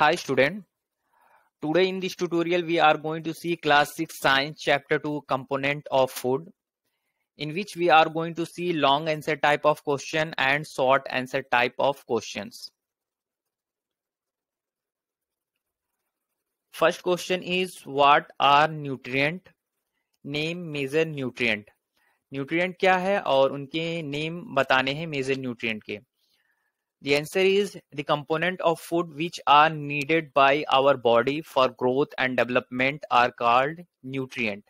Hi student. Today in this tutorial we are going to see class 6 science chapter 2 component of food in which we are going to see long answer type of question and short answer type of questions. First question is what are nutrient? Name major nutrient. nutrient क्या है और उनके name बताने हैं major nutrient के The answer is the component of food which are needed by our body for growth and development are called nutrient.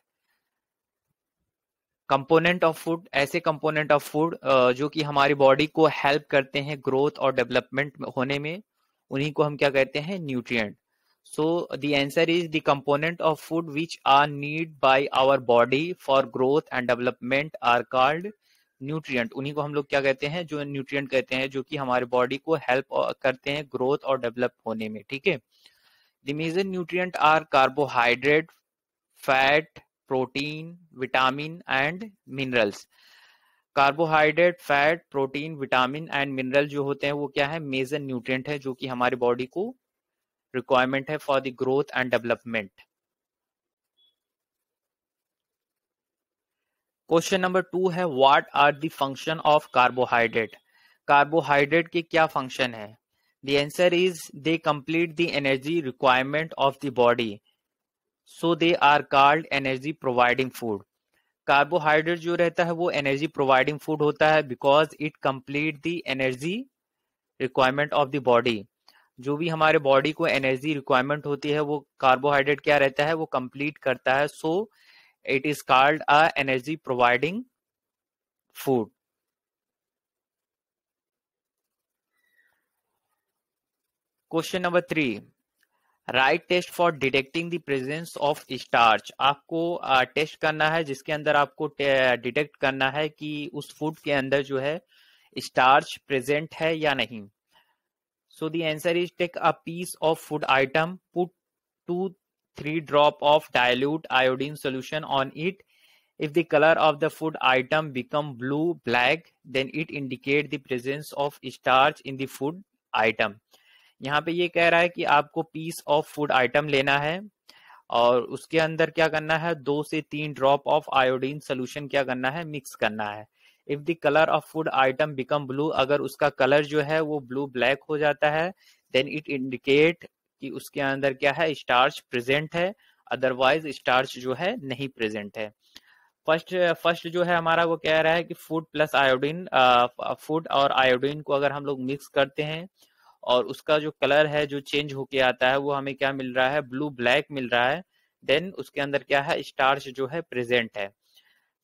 Component of food ऐसे component of food जो कि हमारी बॉडी को हेल्प करते हैं ग्रोथ और development होने में उन्हीं को हम क्या कहते हैं nutrient so the answer is the component of food which are need by our body for growth and development are called nutrient उन्हीं को हम लोग क्या कहते हैं जो न्यूट्रिएंट कहते हैं जो कि हमारे बॉडी को हेल्प करते हैं ग्रोथ और डेवलप होने में ठीक है the major nutrient are carbohydrate fat protein vitamin and minerals carbohydrate fat protein vitamin and mineral जो होते हैं वो क्या है मेजर न्यूट्रिएंट है जो कि हमारी बॉडी को रिक्वायरमेंट है for the growth and development question number two है what are the function of carbohydrate carbohydrate के क्या फंक्शन है the answer is they complete the energy requirement of the body so they are called energy providing food carbohydrate जो रहता है वो energy providing food होता है because it complete the energy requirement of the body जो भी हमारे body को एनर्जी रिक्वायरमेंट होती है वो कार्बोहाइड्रेट क्या रहता है वो कंप्लीट करता है so so, it is called a energy providing food question number 3 write test for detecting the presence of starch आपको टेस्ट करना है जिसके अंदर आपको डिटेक्ट करना है कि उस फूड के अंदर जो है स्टार्च प्रेजेंट है या नहीं so the answer is take a piece of food item put two three drop of dilute iodine solution on it if the color of the food item become blue black then it indicate the presence of starch in the food item यहाँ पे ये कह रहा है कि आपको piece of food item लेना है और उसके अंदर क्या करना है दो से तीन ड्रॉप ऑफ आयोडीन सोल्यूशन क्या करना है मिक्स करना है if the colour of food item become blue अगर उसका कलर जो है वो ब्लू ब्लैक हो जाता है देन इट इंडिकेट कि उसके अंदर क्या है स्टार्च प्रेजेंट है अदरवाइज स्टार्च जो है नहीं प्रेजेंट है फर्स्ट फर्स्ट जो है हमारा वो कह रहा है कि फूड प्लस आयोडीन फूड और आयोडीन को अगर हम लोग मिक्स करते हैं और उसका जो कलर है जो चेंज होके आता है वो हमें क्या मिल रहा है ब्लू ब्लैक मिल रहा है देन उसके अंदर क्या है स्टार्च जो है प्रेजेंट है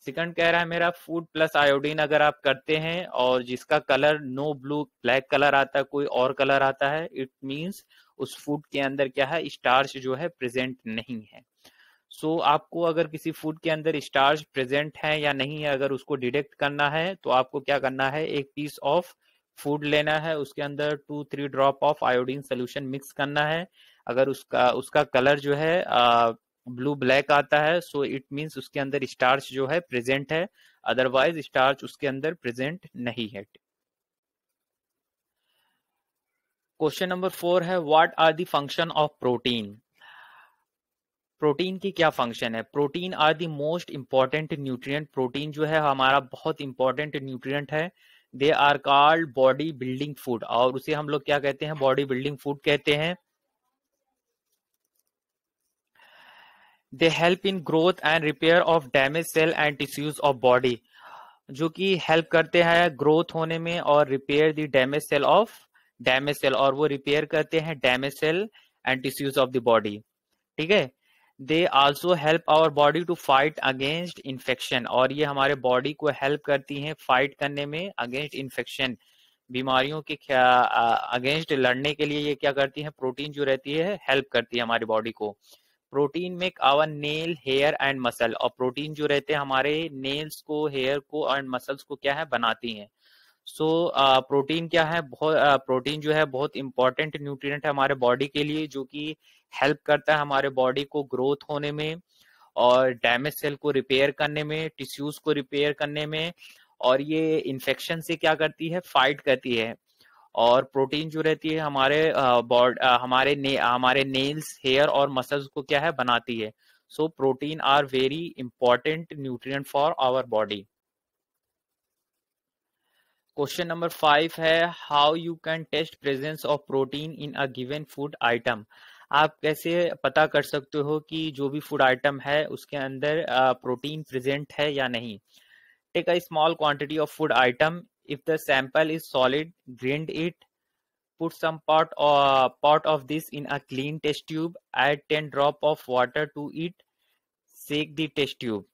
सेकंड कह रहा है मेरा फूड प्लस आयोडीन अगर आप करते हैं और जिसका colour no blue black colour आता है कोई और कलर आता है इट मीन्स उस फूड के अंदर क्या है स्टार्च जो है प्रेजेंट नहीं है सो so, आपको अगर किसी फूड के अंदर स्टार्च प्रेजेंट है या नहीं है अगर उसको डिटेक्ट करना है तो आपको क्या करना है एक पीस ऑफ फूड लेना है उसके अंदर two three drop of iodine solution mix करना है अगर उसका उसका कलर जो है आ, ब्लू ब्लैक आता है सो इट मीन्स उसके अंदर स्टार्च जो है प्रेजेंट है अदरवाइज स्टार्च उसके अंदर प्रेजेंट नहीं है क्वेश्चन नंबर फोर है what are the function of protein protein की क्या फंक्शन है protein are the most important nutrient protein जो है हमारा बहुत इंपॉर्टेंट न्यूट्रिएंट है they are called body building food और उसे हम लोग क्या कहते हैं बॉडी बिल्डिंग फूड कहते हैं they help in growth and repair of damage cell and tissues of body जो कि हेल्प करते हैं ग्रोथ होने में और repair the damage cell of damage cell और वो रिपेयर करते हैं damage cell and tissues of the body ठीक है they also help our body to fight against infection और ये हमारे बॉडी को हेल्प करती हैं फाइट करने में अगेंस्ट इन्फेक्शन बीमारियों के अगेंस्ट लड़ने के लिए ये क्या करती हैं प्रोटीन जो रहती है हेल्प करती है हमारी बॉडी को protein make our nail hair and muscle और प्रोटीन जो रहते हैं हमारे नेल्स को हेयर को एंड मसल्स को क्या है बनाती हैं सो so, प्रोटीन क्या है बहुत प्रोटीन जो है बहुत इंपॉर्टेंट न्यूट्रिएंट है हमारे बॉडी के लिए जो कि हेल्प करता है हमारे बॉडी को ग्रोथ होने में और डैमेज सेल को रिपेयर करने में टिश्यूज को रिपेयर करने में और ये इन्फेक्शन से क्या करती है फाइट करती है और प्रोटीन जो रहती है हमारे बॉड हमारे ने, हमारे नेल्स हेयर और मसल्स को क्या है बनाती है so protein are very important nutrient for our body question number five है how you can test presence of protein in a given food item आप कैसे पता कर सकते हो कि जो भी फूड आइटम है उसके अंदर प्रोटीन प्रेजेंट है या नहीं take a small quantity of food item if the sample is solid grind it put some part part of this in a clean test tube add ten drop of water to it shake the test tube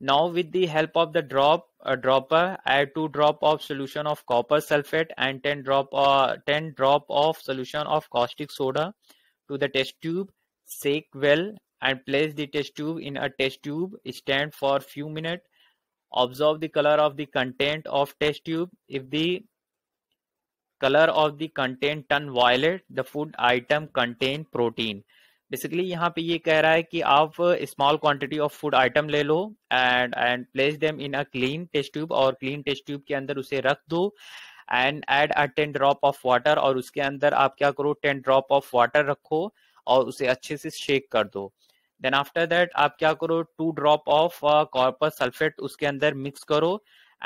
Now with the help of the drop uh, dropper, add 2 drop of solution of copper sulfate and 10 drop, uh, 10 drop of solution of caustic soda to the test tube, shake well and place the test tube in a test tube, stand for few minutes, observe the color of the content of test tube. If the color of the content turn violet, the food item contain protein. Basically यहाँ पे ये कह रहा है कि आप small quantity of food item ले लो and and place them in a clean test tube और क्लीन टेस्ट ट्यूब के अंदर उसे रख दो and add a ten drop of water और उसके अंदर आप क्या करो टेन ड्रॉप ऑफ वाटर रखो और उसे अच्छे से शेक कर दो देन आफ्टर दैट आप क्या करो two drop of copper sulphate उसके अंदर मिक्स करो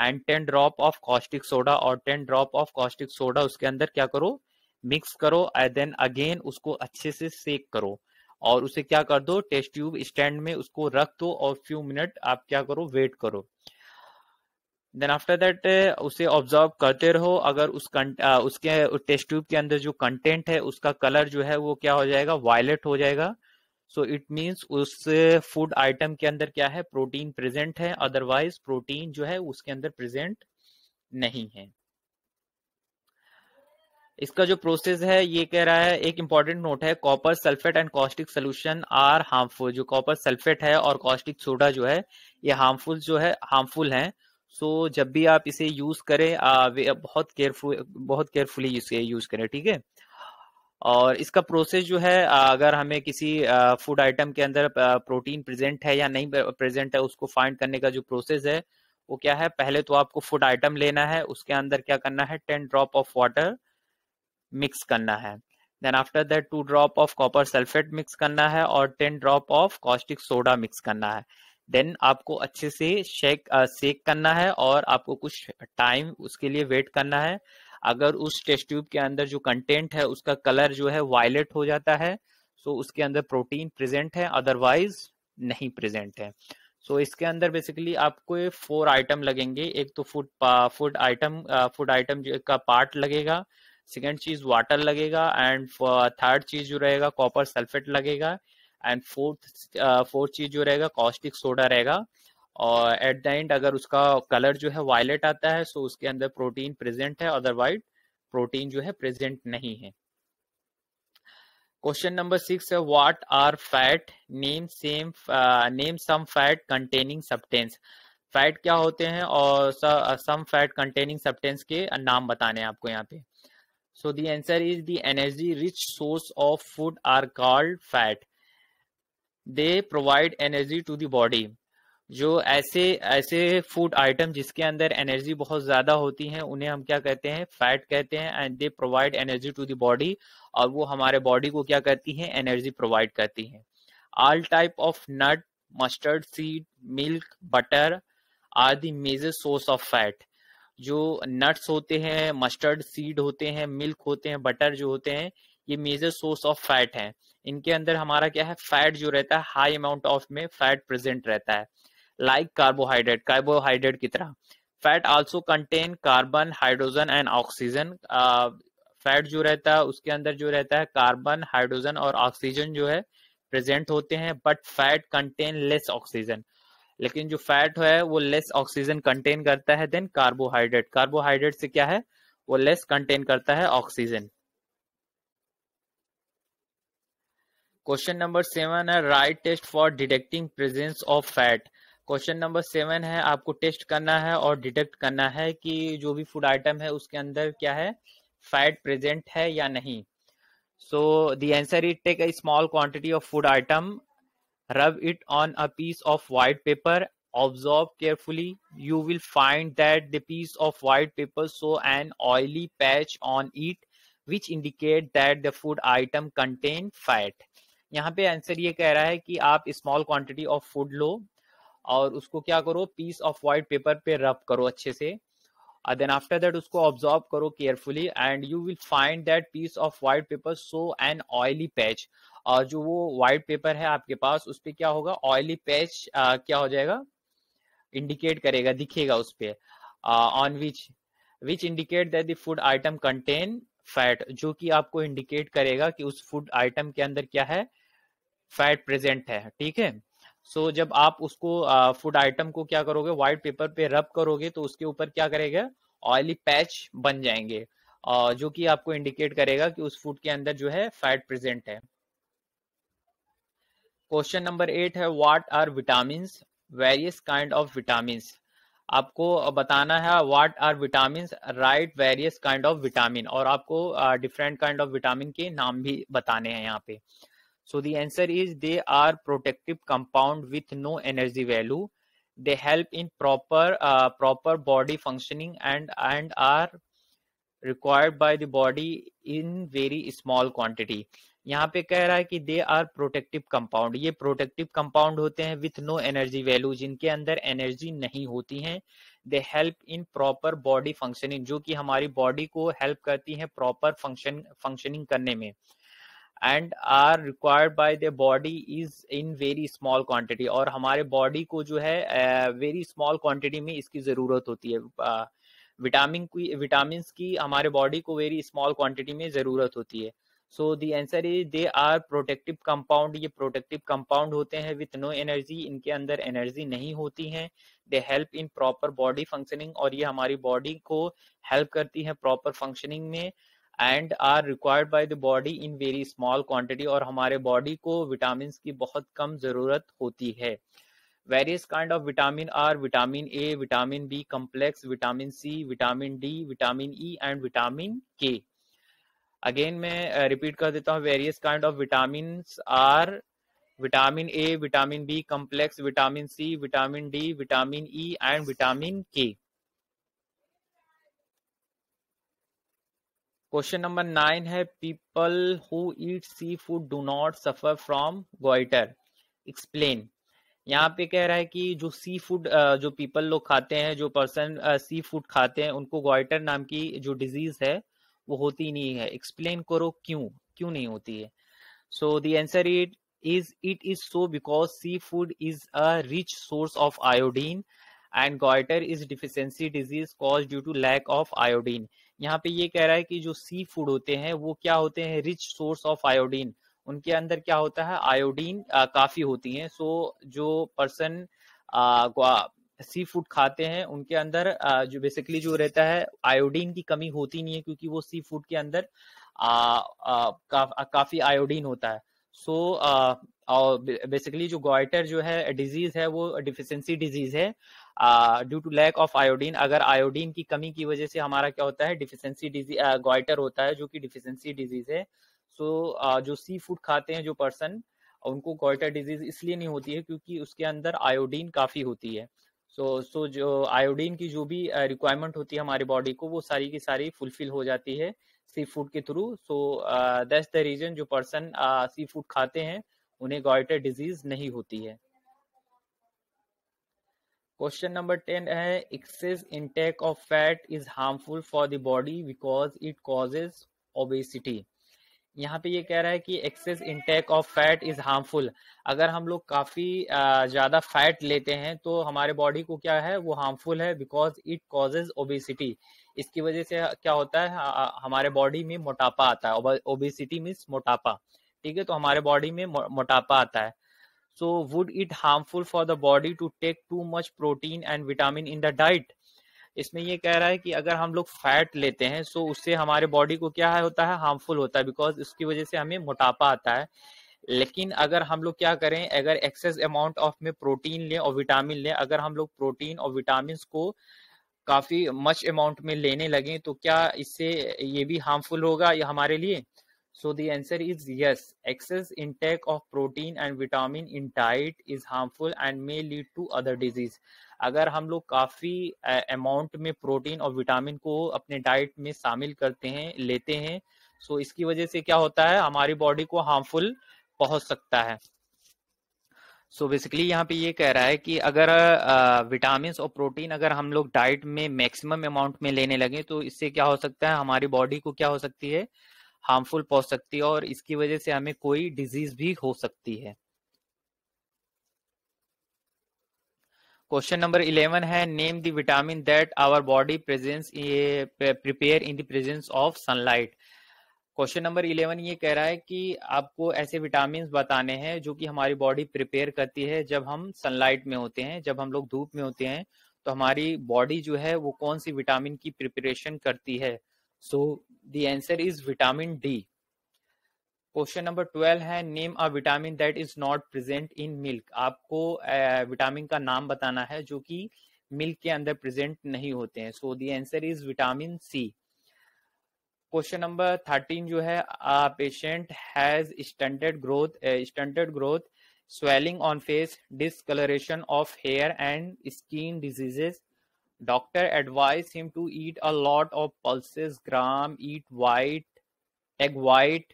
and ten drop of caustic soda और ten drop of caustic soda उसके अंदर क्या करो मिक्स करो एंड देन अगेन उसको अच्छे से सेक करो और उसे क्या कर दो टेस्ट ट्यूब स्टैंड में उसको रख दो और फ्यू मिनट आप क्या करो वेट करो देन आफ्टर दैट उसे ऑब्जर्व करते रहो अगर उस आ, उसके टेस्ट ट्यूब के अंदर जो कंटेंट है उसका कलर जो है वो क्या हो जाएगा वायलेट हो जाएगा सो इट मीन्स उस फूड आइटम के अंदर क्या है प्रोटीन प्रेजेंट है अदरवाइज प्रोटीन जो है उसके अंदर प्रेजेंट नहीं है इसका जो प्रोसेस है ये कह रहा है एक इंपॉर्टेंट नोट है copper sulphate and caustic solution are harmful जो कॉपर सल्फेट है और कॉस्टिक सोडा जो है ये हार्मफुल जो है हार्मफुल है सो so, जब भी आप इसे यूज करें आ, बहुत केयरफुल बहुत केयरफुली इसे यूज करें ठीक है और इसका प्रोसेस जो है अगर हमें किसी फूड आइटम के अंदर प्रोटीन प्रेजेंट है या नहीं प्रेजेंट है उसको फाइंड करने का जो प्रोसेस है वो क्या है पहले तो आपको फूड आइटम लेना है उसके अंदर क्या करना है ten drop of water mix करना है then after that two drop of copper sulphate mix करना है और ten drop of caustic soda mix करना है देन आपको अच्छे से शेक सेक uh, करना है और आपको कुछ टाइम उसके लिए वेट करना है अगर उस टेस्ट ट्यूब के अंदर जो कंटेंट है उसका कलर जो है वायलेट हो जाता है सो so उसके अंदर प्रोटीन प्रेजेंट है अदरवाइज नहीं प्रेजेंट है सो so, इसके अंदर बेसिकली आपको फोर आइटम लगेंगे एक तो food food item food item का पार्ट लगेगा सेकेंड चीज वाटर लगेगा एंड थर्ड चीज जो रहेगा कॉपर सल्फेट लगेगा एंड फोर्थ फोर्थ चीज जो रहेगा कॉस्टिक सोडा रहेगा और एट द एंड अगर उसका कलर जो है वायलेट आता है सो उसके अंदर प्रोटीन प्रेजेंट है अदरवाइज प्रोटीन जो है प्रेजेंट नहीं है क्वेश्चन नंबर सिक्स है what are fat name same name some fat containing substance fat क्या होते हैं और सम फैट कंटेनिंग सब्सटेंस के नाम बताने हैं आपको यहाँ पे so the answer is the energy rich source of food are called fat they provide energy to the body जो ऐसे ऐसे फूड आइटम जिसके अंदर एनर्जी बहुत ज्यादा होती है उन्हें हम क्या कहते हैं फैट कहते हैं and they provide energy to the body और वो हमारे बॉडी को क्या करती है एनर्जी प्रोवाइड करती है all type of nut mustard seed milk butter are the major source of fat जो नट्स होते हैं मस्टर्ड सीड होते हैं मिल्क होते हैं बटर जो होते हैं ये मेजर सोर्स ऑफ फैट हैं इनके अंदर हमारा क्या है फैट जो रहता है हाई अमाउंट ऑफ में फैट प्रेजेंट रहता है लाइक कार्बोहाइड्रेट कार्बोहाइड्रेट की तरह fat also contain carbon hydrogen and oxygen fat जो रहता है उसके अंदर जो रहता है कार्बन हाइड्रोजन और ऑक्सीजन जो है प्रेजेंट होते हैं but fat contain less oxygen लेकिन जो फैट है वो लेस ऑक्सीजन कंटेन करता है देन कार्बोहाइड्रेट कार्बोहाइड्रेट से क्या है वो लेस कंटेन करता है ऑक्सीजन क्वेश्चन नंबर सेवन है write test for detecting presence of fat question number seven है आपको टेस्ट करना है और डिटेक्ट करना है कि जो भी फूड आइटम है उसके अंदर क्या है फैट प्रेजेंट है या नहीं so the answer it take a small quantity of food item Rub it on a piece of white paper. Observe carefully. You will find that the piece of white paper show an oily patch on it, which indicate that the food item contain fat. यहाँ पे answer ये कह रहा है कि आप small quantity of food लो और उसको क्या करो पीस ऑफ वाइट पेपर पे रब करो अच्छे से देन आफ्टर दैट उसको ऑब्जॉर्व करो carefully and you will find that piece of white paper so an oily patch जो वो व्हाइट पेपर है आपके पास उस पर क्या होगा ऑयली पैच क्या हो जाएगा इंडिकेट करेगा दिखेगा उस पर on which which indicate that the food item contain fat जो कि आपको इंडिकेट करेगा कि उस फूड आइटम के अंदर क्या है फैट प्रेजेंट है ठीक है सो so, जब आप उसको फूड uh, आइटम को क्या करोगे व्हाइट पेपर पे रब करोगे तो उसके ऊपर क्या करेगा ऑयली पैच बन जाएंगे uh, जो कि आपको इंडिकेट करेगा कि उस फूड के अंदर जो है फैट प्रेजेंट है क्वेश्चन नंबर एट है what are vitamin various kind of vitamin आपको बताना है what are vitamin write various kind of vitamin और आपको डिफरेंट काइंड ऑफ विटामिन के नाम भी बताने हैं यहाँ पे so the answer is they are protective compound with no energy value they help in proper proper body functioning and and are required required the body in very small small यहाँ पे कह रहा है कि दे आर प्रोटेक्टिव कंपाउंड ये protective compound होते हैं with no energy value जिनके अंदर एनर्जी नहीं होती है they help in proper body functioning जो कि हमारी बॉडी को हेल्प करती है प्रॉपर फंक्शन फंक्शनिंग करने में and are required by the body is in very small quantity और हमारे बॉडी को जो है वेरी स्मॉल क्वांटिटी में इसकी जरूरत होती है विटामिन की विटामिन की हमारे बॉडी को वेरी स्मॉल क्वांटिटी में जरूरत होती है so the answer is they are protective compound ये प्रोटेक्टिव कंपाउंड होते हैं विथ नो एनर्जी इनके अंदर एनर्जी नहीं होती है they help in proper body functioning और ये हमारी बॉडी को हेल्प करती है प्रॉपर फंक्शनिंग में and are required by the body in very small quantity और हमारे बॉडी को विटामिन की बहुत कम जरूरत होती है various kind of vitamin are vitamin A vitamin B complex vitamin C vitamin D vitamin E and vitamin K again मैं repeat uh, कर देता हूँ various kind of vitamin are vitamin A vitamin B complex vitamin C vitamin D vitamin E and vitamin K question number nine है people who eat seafood do not suffer from goiter explain यहाँ पे कह रहा है कि जो seafood uh, जो people लोग खाते हैं जो पर्सन सी फूड खाते हैं उनको गोइटर नाम की जो डिजीज है वो होती नहीं है एक्सप्लेन करो क्यों क्यों नहीं होती है so answer it is it is so because seafood is a rich source of iodine and goiter is deficiency disease cause due to lack of iodine यहाँ पे ये कह रहा है कि जो सी फूड होते हैं वो क्या होते हैं रिच सोर्स ऑफ आयोडीन उनके अंदर क्या होता है आयोडीन काफी होती है सो so, जो पर्सन सी फूड खाते हैं उनके अंदर जो बेसिकली जो रहता है आयोडीन की कमी होती नहीं है क्योंकि वो सी फूड के अंदर आ, आ, का, आ, काफी आयोडीन होता है सो so, और बेसिकली जो गोइटर जो है डिजीज है वो डिफिशेंसी डिजीज है due to lack of iodine अगर आयोडीन की कमी की वजह से हमारा क्या होता है डिफिशेंसी डिजीज गोइटर होता है जो कि डिफिशेंसी डिजीज है सो so, uh, जो सी फूड खाते हैं जो पर्सन उनको गोइटर डिजीज इसलिए नहीं होती है क्योंकि उसके अंदर आयोडीन काफी होती है सो so, सो so जो आयोडीन की जो भी रिक्वायरमेंट uh, होती है हमारी बॉडी को वो सारी की सारी फुलफिल हो जाती है सी फूड के through so that's the reason जो पर्सन सी फूड खाते हैं उन्हें गॉइटर डिजीज नहीं होती है क्वेश्चन नंबर टेन है excess intake of fat is harmful for the body because it causes obesity यहाँ पे ये कह रहा है कि excess intake of fat is harmful अगर हम लोग काफी ज्यादा फैट लेते हैं तो हमारे बॉडी को क्या है वो हार्मफुल है बिकॉज इट कॉजेज ओबिसिटी इसकी वजह से क्या होता है हमारे बॉडी में मोटापा आता है ओबिसिटी मीन्स मोटापा ठीक है तो हमारे बॉडी में मोटापा आता है so would it harmful for the body to take too much protein and vitamin in the diet इसमें ये कह रहा है कि अगर हम लोग फैट लेते हैं सो तो उससे हमारे बॉडी को क्या होता है हार्मफुल होता है बिकॉज उसकी वजह से हमें मोटापा आता है लेकिन अगर हम लोग क्या करें अगर एक्सेस अमाउंट ऑफ में प्रोटीन लें और विटामिन लें अगर हम लोग प्रोटीन और विटामिन को काफी मच अमाउंट में लेने लगे तो क्या इससे ये भी हार्मफुल होगा या हमारे लिए So the answer is yes. Excess intake of protein and vitamin in diet is harmful and may lead to other disease. अगर हम लोग काफ़ी अमाउंट में प्रोटीन और विटामिन को अपने डाइट में शामिल करते हैं लेते हैं सो so इसकी वजह से क्या होता है हमारी बॉडी को हार्मफुल पहुंच सकता है सो so बेसिकली यहाँ पे ये कह रहा है कि अगर विटामिन और प्रोटीन अगर हम लोग डाइट में मैक्सिमम अमाउंट में लेने लगे तो इससे क्या हो सकता है हमारी बॉडी को क्या हो सकती है हार्मफुल पहुंच सकती है और इसकी वजह से हमें कोई डिजीज भी हो सकती है क्वेश्चन नंबर इलेवन है name the vitamin that our body presence prepare in the presence of sunlight question number eleven ये कह रहा है कि आपको ऐसे विटामिन बताने हैं जो कि हमारी बॉडी प्रिपेयर करती है जब हम सनलाइट में होते हैं जब हम लोग धूप में होते हैं तो हमारी बॉडी जो है वो कौन सी विटामिन की प्रिपरेशन करती है so the answer is vitamin D question number twelve है name a vitamin that is not present in milk आपको विटामिन का नाम बताना है जो कि मिल्क के अंदर प्रेजेंट नहीं होते हैं so the answer is vitamin C question number thirteen जो है patient has stunted growth stunted growth swelling on face discolouration of hair and skin diseases doctor advise him to eat a lot of pulses, gram eat white egg white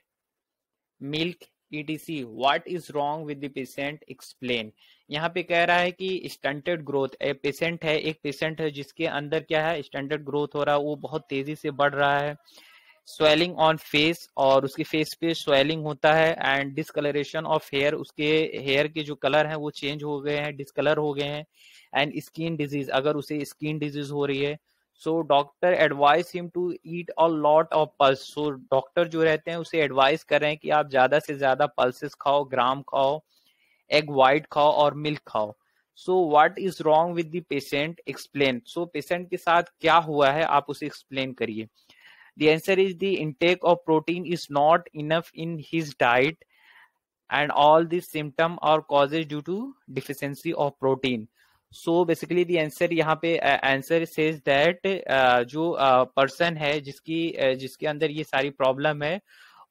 milk etc What is wrong with the patient? यहाँ पे कह रहा है कि stunted growth patient है एक patient है जिसके अंदर क्या है स्टंटेड ग्रोथ हो रहा है वो बहुत तेजी से बढ़ रहा है स्वेलिंग ऑन फेस और उसके फेस पे स्वेलिंग होता है एंड डिसकलरेशन ऑफ हेयर उसके हेयर के जो कलर है वो चेंज हो गए हैं डिसकलर हो गए हैं एंड स्किन डिजीज अगर उसे स्किन डिजीज हो रही है so doctor advise him to eat a lot of pulse so doctor जो रहते हैं उसे एडवाइस कर रहे हैं कि आप ज्यादा से ज्यादा पल्सेस खाओ ग्राम खाओ एग वाइट खाओ और मिल्क खाओ so what is wrong with the patient explain so patient के साथ क्या हुआ है आप उसे एक्सप्लेन करिए the answer is the intake of protein is not enough in his diet and all this symptom और causes due to deficiency of protein so basically the answer यहाँ पे आंसर सेज दैट जो person uh, है जिसकी uh, जिसके अंदर ये सारी प्रॉब्लम है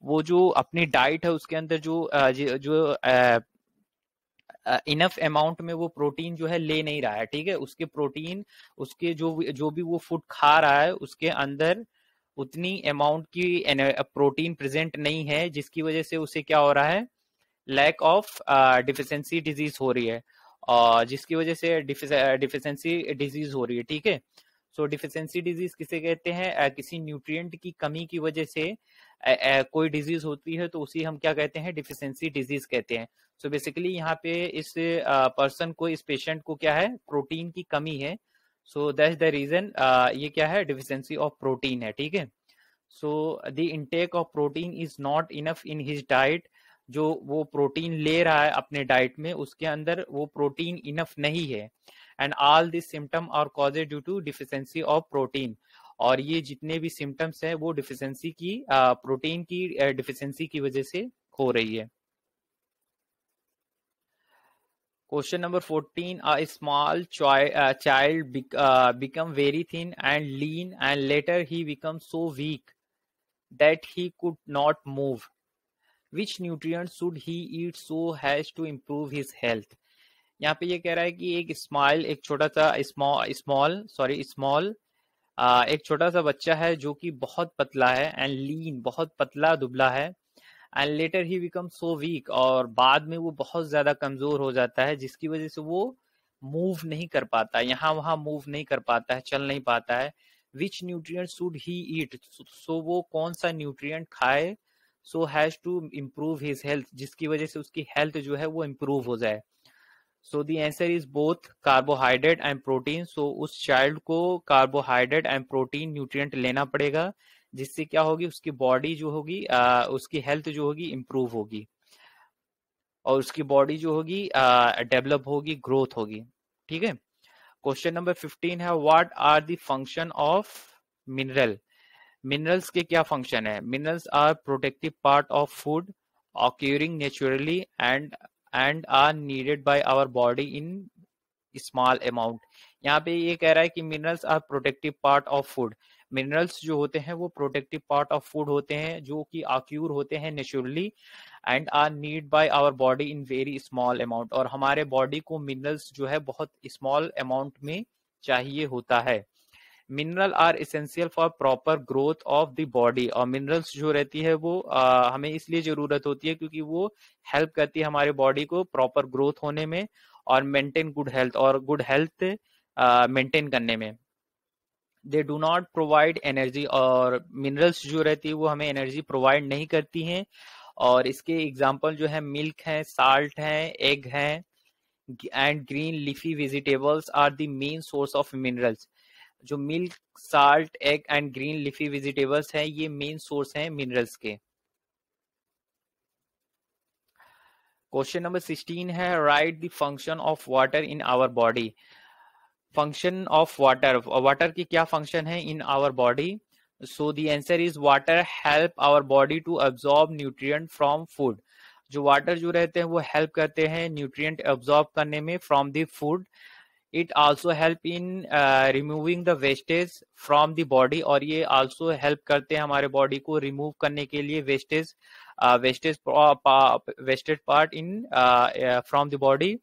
वो जो अपनी डाइट है उसके अंदर जो uh, जो इनफ uh, अमाउंट में वो प्रोटीन जो है ले नहीं रहा है ठीक है उसके प्रोटीन उसके जो जो भी वो फूड खा रहा है उसके अंदर उतनी अमाउंट की प्रोटीन प्रेजेंट नहीं है जिसकी वजह से उसे क्या हो रहा है लैक ऑफ डिफिशेंसी डिजीज हो रही है जिसकी वजह से डिफिशेंसी डिजीज हो रही है ठीक है सो डिफिशेंसी डिजीज किसे कहते हैं किसी न्यूट्रिएंट की कमी की वजह से कोई डिजीज होती है तो उसी हम क्या कहते हैं डिफिशेंसी डिजीज कहते हैं सो बेसिकली यहाँ पे इस पर्सन को इस पेशेंट को क्या है प्रोटीन की कमी है सो दैट द रीजन ये क्या है डिफिशेंसी ऑफ प्रोटीन है ठीक है so the intake of protein is not enough in his diet जो वो प्रोटीन ले रहा है अपने डाइट में उसके अंदर वो प्रोटीन इनफ नहीं है and all this symptom are caused due to deficiency of protein और ये जितने भी सिम्टम्स हैं वो डिफिशेंसी की प्रोटीन की डिफिशेंसी की वजह से हो रही है question number fourteen a small child become very thin and lean and later he become so weak that he could not move which nutrient should he eat so has to improve his health यहाँ पे ये कह रहा है कि एक smile एक छोटा सा स्मॉल सॉरी स्मॉल एक छोटा सा बच्चा है जो कि बहुत पतला है एंड लीन बहुत पतला दुबला है and later he become so weak और बाद में वो बहुत ज्यादा कमजोर हो जाता है जिसकी वजह से वो मूव नहीं कर पाता यहाँ वहाँ मूव नहीं कर पाता है चल नहीं पाता है विच न्यूट्रिएंट शुड ही ईट सो वो कौन सा न्यूट्रिएंट खाए so has to improve his health जिसकी वजह से उसकी हेल्थ जो है वो इम्प्रूव हो जाए so the answer is both carbohydrate and protein so उस चाइल्ड को कार्बोहाइड्रेट एंड प्रोटीन न्यूट्रिएंट लेना पड़ेगा जिससे क्या होगी उसकी बॉडी जो होगी उसकी हेल्थ जो होगी इम्प्रूव होगी और उसकी बॉडी जो होगी डेवलप होगी ग्रोथ होगी ठीक है क्वेश्चन नंबर फिफ्टीन है what are the function of mineral minerals के क्या फंक्शन है minerals are protective part of food occurring naturally and and are needed by our body in small amount यहाँ पे ये कह रहा है कि minerals are protective part of food minerals जो होते हैं वो प्रोटेक्टिव पार्ट ऑफ फूड होते हैं जो कि आक्यूर होते हैं naturally and are need by our body in very small amount और हमारे बॉडी को मिनरल्स जो है बहुत स्मॉल अमाउंट में चाहिए होता है mineral are essential for proper growth of the body और मिनरल्स जो रहती है वो आ, हमें इसलिए जरूरत होती है क्योंकि वो हेल्प करती है हमारे बॉडी को प्रॉपर ग्रोथ होने में और मेंटेन गुड हेल्थ और गुड हेल्थ मेंटेन करने में they do not provide energy और मिनरल्स जो रहती है वो हमें एनर्जी प्रोवाइड नहीं करती हैं और इसके एग्जाम्पल जो है मिल्क है साल्ट है एग है and green leafy vegetables are the main source of minerals जो milk salt egg and green leafy vegetables हैं ये मेन सोर्स हैं मिनरल्स के क्वेश्चन नंबर सिक्सटीन है write the function of water in our body function of water water की क्या function है in our body so the answer is water help our body to absorb nutrient from food जो water जो रहते हैं वो help करते हैं न्यूट्रिएंट एब्सॉर्ब करने में from the food it also help in uh, removing the wastage from the body और ये also help करते हैं हमारे body को remove करने के लिए wastage uh, wastage uh, wasted part in uh, uh, from the body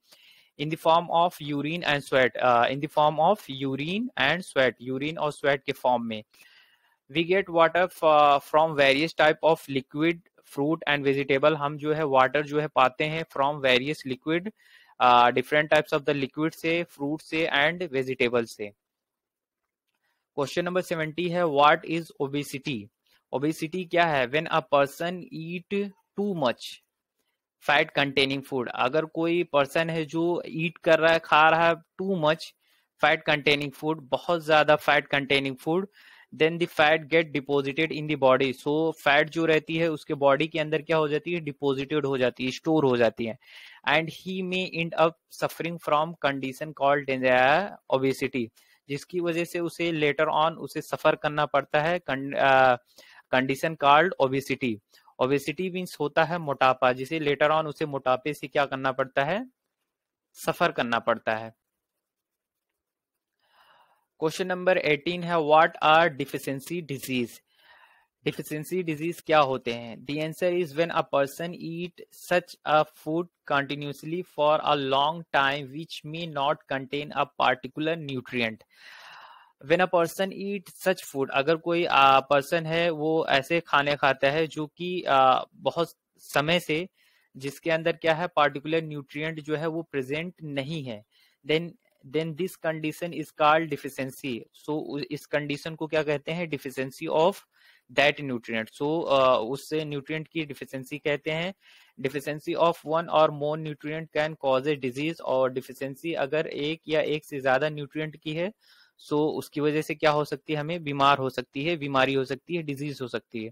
in the form of urine and sweat uh, in the form of urine and sweat urine और sweat के form में we get water from various type of liquid fruit and vegetable हम जो है water जो है पाते हैं from various liquid uh, different types of the liquid से फ्रूट से एंड वेजिटेबल से क्वेश्चन नंबर सेवेंटी है व्हाट इज ओबेसिटी ओबेसिटी क्या है when a person eat too much fat containing food अगर कोई पर्सन है जो ईट कर रहा है खा रहा है too much fat containing food बहुत ज्यादा fat containing food then the fat get deposited in the body so fat जो रहती है उसके बॉडी के अंदर क्या हो जाती है डिपोजिटेड हो जाती है स्टोर हो जाती है and he may end up suffering from condition called obesity जिसकी वजह से उसे लेटर ऑन उसे सफर करना पड़ता है condition called obesity obesity means होता है मोटापा जिसे लेटर ऑन उसे मोटापे से क्या करना पड़ता है सफर करना पड़ता है क्वेश्चन नंबर 18 है what are deficiency disease deficiency disease क्या होते हैं the answer is when a person eat such a food continuously for a long time which may not contain a particular nutrient when a person eat such food अगर कोई person है वो ऐसे खाने खाता है जो कि बहुत समय से जिसके अंदर क्या है पार्टिकुलर न्यूट्रिएंट जो है वो प्रेजेंट नहीं है then then this condition is called deficiency so इस कंडीशन को क्या कहते हैं deficiency of that nutrient so उस न्यूट्रिएंट की डिफिशियंसी कहते हैं deficiency of one or more nutrient can cause a disease और डिफिशियंसी अगर एक या एक से ज्यादा न्यूट्रिएंट की है सो so, उसकी वजह से क्या हो सकती है हमें बीमार हो सकती है बीमारी हो सकती है डिजीज हो सकती है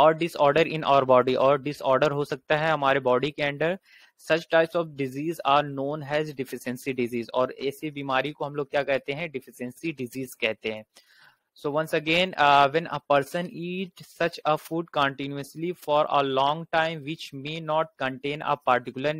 और डिसऑर्डर इन आवर बॉडी और डिसऑर्डर हो सकता है हमारे बॉडी के अंडर such types of disease are known has deficiency disease और ऐसी बीमारी को हम लोग क्या कहते हैं डिफिशेंसी डिजीज कहते हैं so once again uh, a person eat such a food continuously for a long time time may not contain a a particular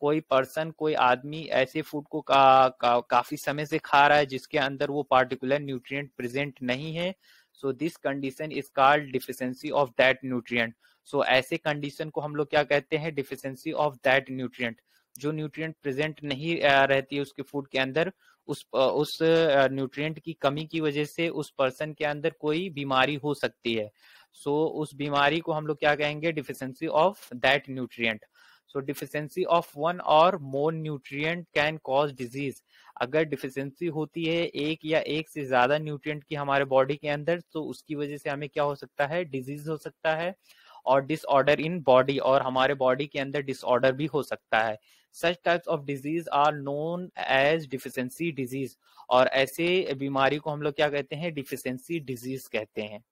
कोई पर्सन कोई आदमी ऐसे फूड को का, का, काफी समय से खा रहा है जिसके अंदर वो पार्टिकुलर न्यूट्रिएंट प्रेजेंट नहीं है so this condition is called deficiency of that nutrient so so, ऐसे कंडीशन को हम लोग क्या कहते हैं डिफिशियंसी ऑफ दैट न्यूट्रिएंट जो न्यूट्रिएंट प्रेजेंट नहीं रहती है उसके फूड के अंदर उस उस न्यूट्रिएंट की कमी की वजह से उस पर्सन के अंदर कोई बीमारी हो सकती है सो so, उस बीमारी को हम लोग क्या कहेंगे deficiency of that nutrient so deficiency of one or more nutrient can cause disease अगर डिफिशियंसी होती है एक या एक से ज्यादा न्यूट्रिएंट की हमारे बॉडी के अंदर तो उसकी वजह से हमें क्या हो सकता है डिजीज हो सकता है और डिसऑर्डर इन बॉडी और हमारे बॉडी के अंदर डिसऑर्डर भी हो सकता है such types of disease are known as deficiency disease और ऐसे बीमारी को हम लोग क्या कहते हैं डिफिशेंसी डिजीज कहते हैं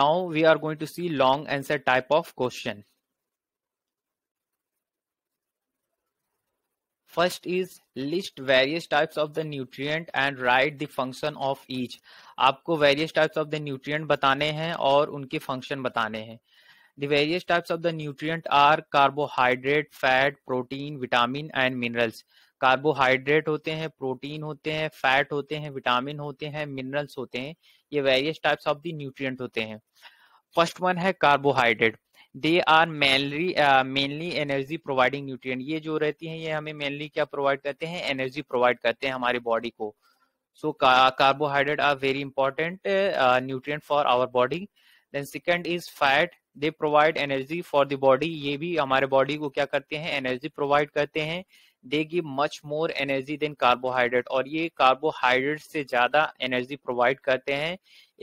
now we are going to see long answer type of question first is list various types of the nutrient and write the function of each आपको various types of the nutrient बताने हैं और उनके function बताने हैं the various types of the nutrient are carbohydrate fat protein vitamin and minerals carbohydrate होते हैं protein होते हैं फैट होते हैं विटामिन होते हैं मिनरल्स होते हैं ये various types of the nutrient होते हैं फर्स्ट वन है carbohydrate they are mainly mainly energy providing nutrient ये जो रहती हैं ये हमें मेनली क्या प्रोवाइड करते हैं एनर्जी प्रोवाइड करते हैं हमारी बॉडी को so carbohydrate are very important nutrient for our body then second is fat they provide energy for the body ये भी हमारे बॉडी को क्या करते हैं एनर्जी प्रोवाइड करते हैं they give much more energy than carbohydrate और ये कार्बोहाइड्रेट से ज्यादा एनर्जी प्रोवाइड करते हैं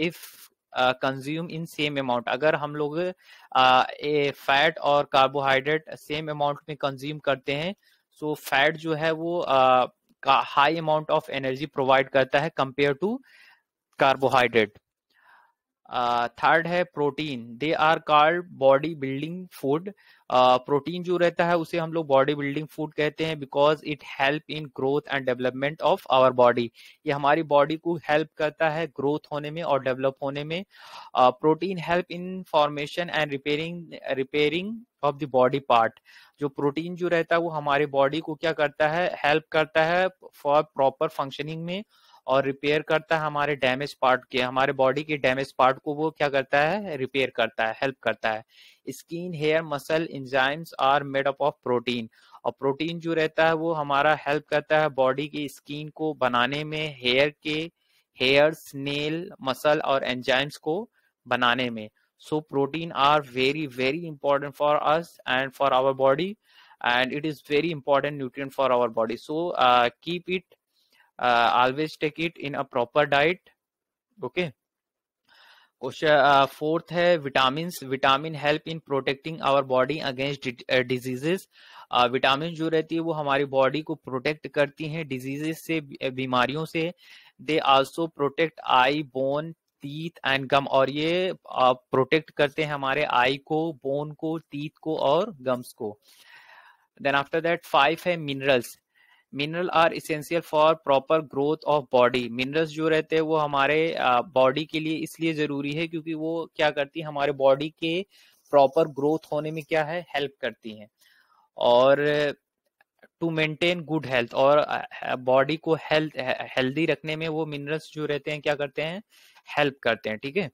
if consume in same amount अगर हम लोग फैट uh, और कार्बोहाइड्रेट सेम अमाउंट में कंज्यूम करते हैं सो so फैट जो है वो high amount of energy provide करता है कंपेयर टू कार्बोहाइड्रेट थर्ड है protein they are called body building food protein जो रहता है उसे हम लोग बॉडी बिल्डिंग फूड कहते हैं because it help in growth and development of our body ये हमारी बॉडी को हेल्प करता है ग्रोथ होने में और डेवलप होने में protein help in formation and repairing repairing of the body part जो प्रोटीन जो रहता है वो हमारे बॉडी को क्या करता है हेल्प करता है फॉर प्रॉपर फंक्शनिंग में और रिपेयर करता है हमारे डैमेज पार्ट के हमारे बॉडी के डैमेज पार्ट को वो क्या करता है रिपेयर करता है हेल्प करता है skin hair muscle enzymes are made up of protein और प्रोटीन जो रहता है वो हमारा हेल्प करता है बॉडी की स्किन को बनाने में हेयर के हेयर नेल मसल और एंजाइम्स को बनाने में so protein are very very important for us and for our body and it is very important nutrient for our body so keep it uh, always take it in a proper diet okay question fourth uh, है vitamin vitamin help in protecting our body against diseases vitamin जो रहती है वो हमारी body को protect करती हैं diseases से uh, बीमारियों से they also protect eye bone teeth and gum और ये प्रोटेक्ट uh, करते हैं हमारे आई को बोन को तीत को और गम्स को देन आफ्टर दैट फाइव है minerals mineral are essential for proper growth of body minerals जो रहते हैं वो हमारे बॉडी के लिए इसलिए जरूरी है क्योंकि वो क्या करती है हमारे बॉडी के प्रॉपर ग्रोथ होने में क्या है हेल्प करती हैं और टू मेंटेन गुड हेल्थ और बॉडी को हेल्थ हेल्दी रखने में वो मिनरल्स जो रहते हैं क्या करते हैं हेल्प करते हैं ठीक है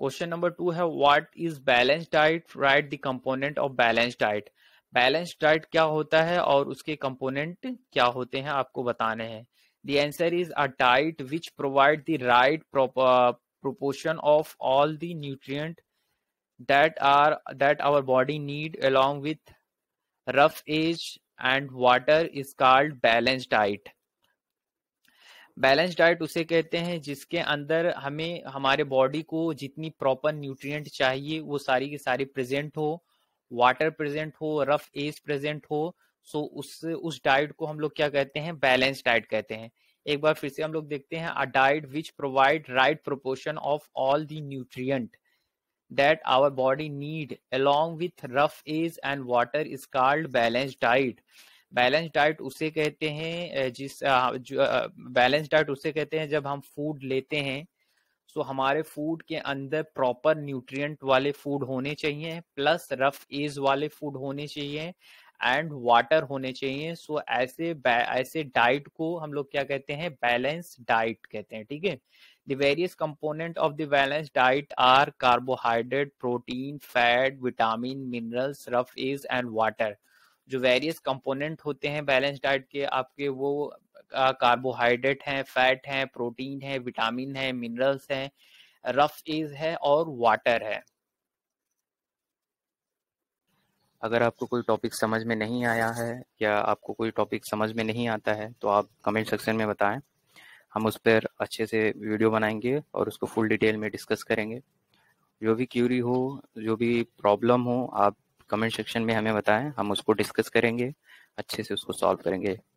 क्वेश्चन नंबर टू है what is balance diet right the component of balance diet balance diet क्या होता है और उसके कंपोनेंट क्या होते हैं आपको बताने हैं the answer is a diet which provide the right proportion of all the nutrient that are that our body need along with roughage and water is called balance diet balance diet उसे कहते हैं जिसके अंदर हमें हमारे body को जितनी proper nutrient चाहिए वो सारी की सारी प्रेजेंट हो वाटर प्रेजेंट हो रफ एज प्रेजेंट हो सो उस उस डाइट को हम लोग क्या कहते हैं बैलेंस डाइट कहते हैं एक बार फिर से हम लोग देखते हैं a diet which provide right proportion of all the nutrient that our body need along with roughage and water is called balance diet balance diet उसे कहते हैं जिस बैलेंस डाइट उसे कहते हैं जब हम फूड लेते हैं तो हमारे फूड के अंदर प्रॉपर न्यूट्रिएंट वाले फूड होने चाहिए प्लस रफ एज वाले फूड होने चाहिए एंड वाटर होने चाहिए सो ऐसे ऐसे डाइट को हम लोग क्या कहते हैं बैलेंस डाइट कहते हैं ठीक है the various component of the balance diet are carbohydrate protein fat vitamin minerals roughage and water जो वेरियस कंपोनेंट होते हैं बैलेंस डाइट के आपके वो कार्बोहाइड्रेट हैं फैट हैं प्रोटीन है विटामिन है मिनरल्स हैं रफ एज है और वाटर है अगर आपको कोई टॉपिक समझ में नहीं आया है या आपको कोई टॉपिक समझ में नहीं आता है तो आप कमेंट सेक्शन में बताएं हम उस पर अच्छे से वीडियो बनाएंगे और उसको फुल डिटेल में डिस्कस करेंगे जो भी क्यूरी हो जो भी प्रॉब्लम हो आप कमेंट सेक्शन में हमें बताएं हम उसको डिस्कस करेंगे अच्छे से उसको सॉल्व करेंगे